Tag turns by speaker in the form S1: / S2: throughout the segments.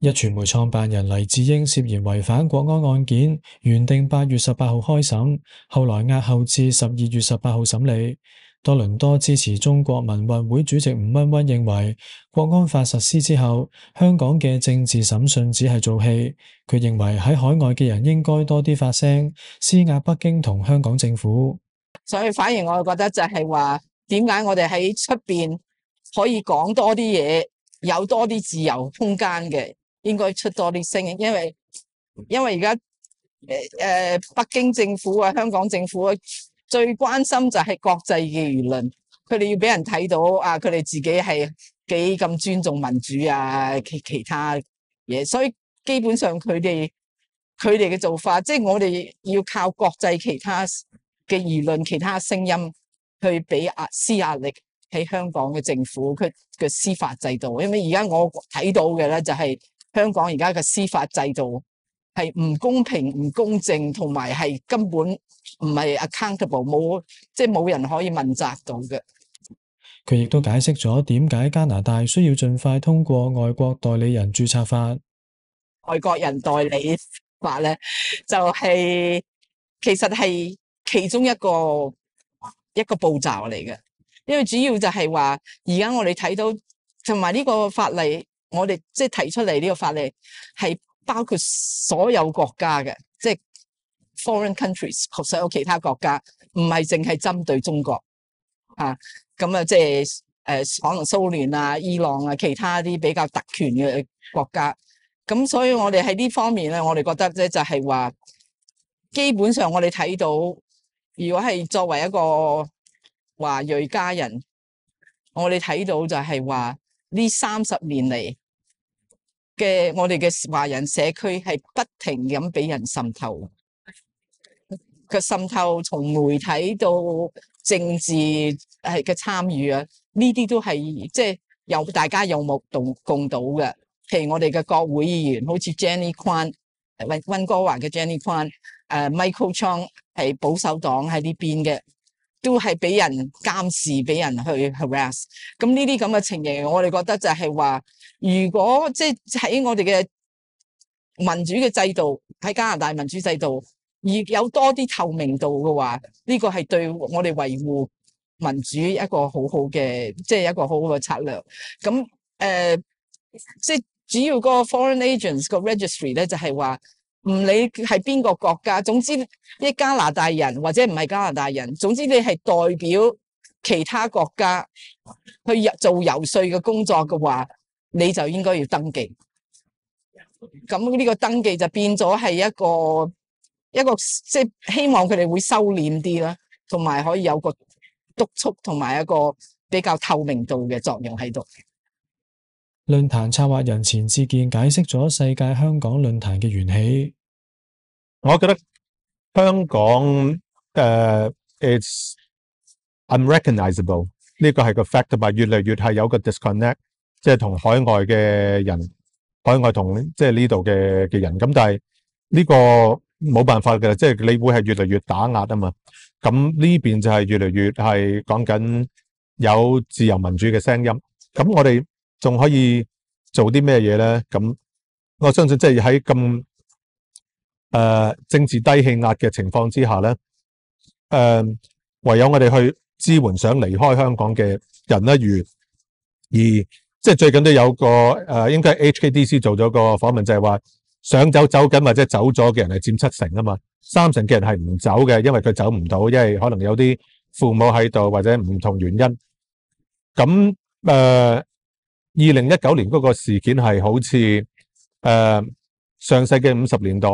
S1: 一传媒创办人黎智英涉嫌违反国安案件，原定八月十八号开审，后来押后至十二月十八号审理。多伦多支持中国民运会主席吴温温认为，国安法实施之后，香港嘅政治审讯只系做戏。佢认为喺海外嘅人应该多啲发声，施压北京同香港政府。
S2: 所以，反而我觉得就系话，点解我哋喺出边可以讲多啲嘢，有多啲自由空间嘅？應該出多啲聲，因为因為而家诶诶北京政府啊、香港政府啊，最關心就係國際嘅輿論，佢哋要俾人睇到啊，佢哋自己係幾咁尊重民主啊其其他嘢，所以基本上佢哋佢哋嘅做法，即係我哋要靠國際其他嘅輿論、其他聲音去俾压施壓力喺香港嘅政府佢嘅司法制度，因為而家我睇到嘅咧就係。香港而家嘅司法制度系唔公平、唔公正，同埋系根本唔系 accountable，冇即系冇人可以问责到嘅。
S1: 佢亦都解释咗点解加拿大需要尽快通过外国代理人注册法、
S2: 外国人代理法咧，就系其实系其中一个一个步骤嚟嘅，因为主要就系话而家我哋睇到同埋呢个法例。我哋即系提出嚟呢个法例系包括所有国家嘅，即系 foreign countries 或所有其他国家，唔系净系针对中国啊。咁啊，即系诶，可能苏联啊、伊朗啊，其他啲比较特权嘅国家。咁所以我哋喺呢方面咧，我哋觉得咧就系话，基本上我哋睇到，如果系作为一个华裔家人，我哋睇到就系话呢三十年嚟。嘅我哋嘅華人社區係不停咁俾人滲透，個滲透從媒體到政治系嘅參與啊，呢啲都係即係有大家有目共共睹嘅。譬如我哋嘅國會議員，好似 Jenny Kwan 温温哥華嘅 Jenny Kwan，誒 Michael Chong 係保守黨喺呢邊嘅，都係俾人監視，俾人去 harass。咁呢啲咁嘅情形，我哋覺得就係話。如果即喺我哋嘅民主嘅制度，喺加拿大民主制度而有多啲透明度嘅话，呢个系对我哋维护民主一个好好嘅，即系一个好好嘅策略。咁诶，即系主要个 Foreign Agents 个 Registry 咧，就系话唔理系边个国家，总之一加拿大人或者唔系加拿大人，总之你系代表其他国家去做游说嘅工作嘅话。你就應該要登記，咁呢個登記就變咗係一個一个即係希望佢哋會收斂啲啦，同埋可以有個督促同埋一個比較透明度嘅作用喺度。
S1: 論壇策劃人前志健解釋咗世界香港論壇嘅缘起。
S3: 我覺得香港誒，it's u n r e c o g n i z a b l e 呢個係個 f a c t 同埋越嚟越係有個 disconnect。即系同海外嘅人，海外同即系呢度嘅嘅人，咁但系呢个冇办法嘅，即系你会系越嚟越打压啊嘛。咁呢边就系越嚟越系讲紧有自由民主嘅声音。咁我哋仲可以做啲咩嘢咧？咁我相信即系喺咁诶政治低气压嘅情况之下咧，诶唯有我哋去支援想离开香港嘅人一如而。即係最近都有個诶、應該係 HKDC 做咗個訪問，就係話想走走緊或者走咗嘅人係佔七成啊嘛，三成嘅人係唔走嘅，因為佢走唔到，因為可能有啲父母喺度或者唔同原因。咁诶，二零一九年嗰個事件係好似誒上世紀五十年代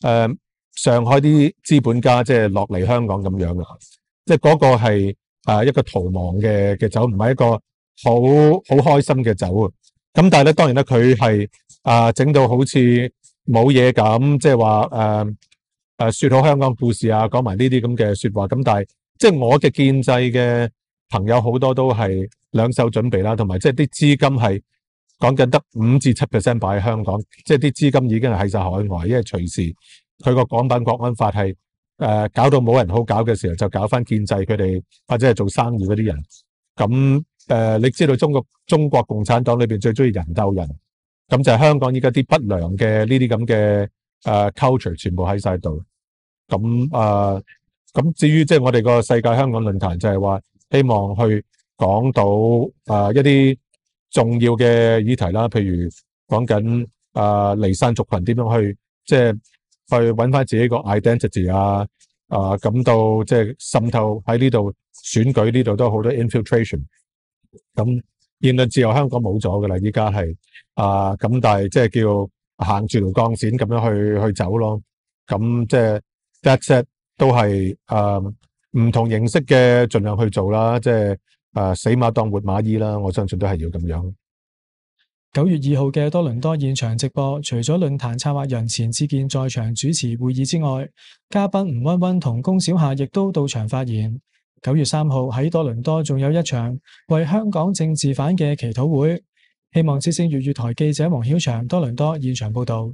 S3: 誒上海啲資本家即係落嚟香港咁樣啊，即係嗰個係一個逃亡嘅嘅走，唔係一個。好好開心嘅走啊！咁但系咧，當然咧，佢係啊整到好似冇嘢咁，即係話诶诶，说好香港故事啊，講埋呢啲咁嘅说話。咁但係即係我嘅建制嘅朋友好多都係兩手準備啦，同埋即係啲資金係講緊得五至七 percent 摆喺香港，即係啲資金已經係喺晒海外，因為隨時佢個港版國安法係誒搞到冇人好搞嘅時候，就搞翻建制佢哋或者係做生意嗰啲人咁。誒，你知道中國中国共產黨裏边最中意人鬥人，咁就係香港依家啲不良嘅呢啲咁嘅诶 culture，全部喺晒度。咁啊，咁至於即係我哋個世界香港論壇，就係話希望去講到誒一啲重要嘅議題啦，譬如講緊啊離散族群點樣去即係去揾翻自己個 identity 啊，啊，咁到即係滲透喺呢度選舉呢度都好多 infiltration。咁言论自由香港冇咗噶啦，依家系啊咁，但系即系叫行住条钢线咁样去去走咯。咁即系 that's e t 都系诶唔同形式嘅尽量去做啦。即系啊死马当活马医啦，我相信都系要咁样。
S1: 九月二号嘅多伦多现场直播，除咗论坛策划人钱志健在场主持会议之外，嘉宾吴温温同龚小夏亦都到场发言。九月三号喺多伦多仲有一场为香港政治反嘅祈祷会，希望前线粤语台记者王晓翔多伦多现场报道。